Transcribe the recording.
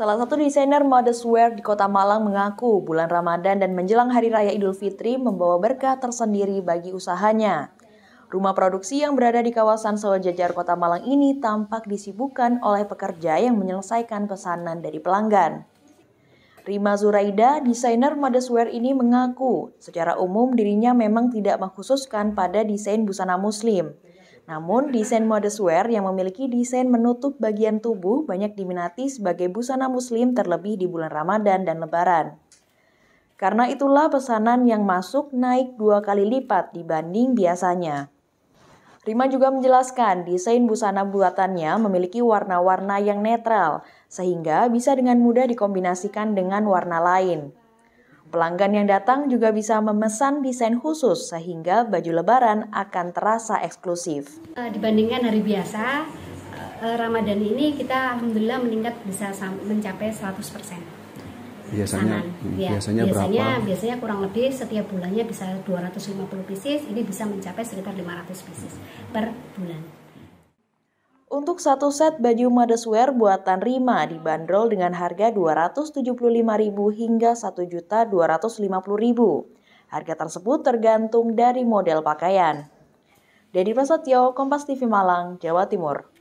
Salah satu desainer wear di Kota Malang mengaku bulan Ramadan dan menjelang Hari Raya Idul Fitri membawa berkah tersendiri bagi usahanya. Rumah produksi yang berada di kawasan Sewajajar Kota Malang ini tampak disibukkan oleh pekerja yang menyelesaikan pesanan dari pelanggan. Rima Zuraida, desainer wear ini mengaku secara umum dirinya memang tidak mengkhususkan pada desain busana muslim. Namun, desain modeswear yang memiliki desain menutup bagian tubuh banyak diminati sebagai busana muslim terlebih di bulan Ramadan dan Lebaran. Karena itulah pesanan yang masuk naik dua kali lipat dibanding biasanya. Rima juga menjelaskan desain busana buatannya memiliki warna-warna yang netral, sehingga bisa dengan mudah dikombinasikan dengan warna lain. Pelanggan yang datang juga bisa memesan desain khusus sehingga baju lebaran akan terasa eksklusif. Eh, dibandingkan hari biasa, eh, Ramadan ini kita alhamdulillah meningkat bisa mencapai 100%. Biasanya hmm, ya, biasanya, biasanya berapa? Biasanya kurang lebih setiap bulannya bisa 250 pieces, ini bisa mencapai sekitar 500 pieces per bulan. Untuk satu set baju wear buatan Rima dibanderol dengan harga 275.000 hingga 1.250.000. Harga tersebut tergantung dari model pakaian. Dedi Prasetyo, Kompas TV Malang, Jawa Timur.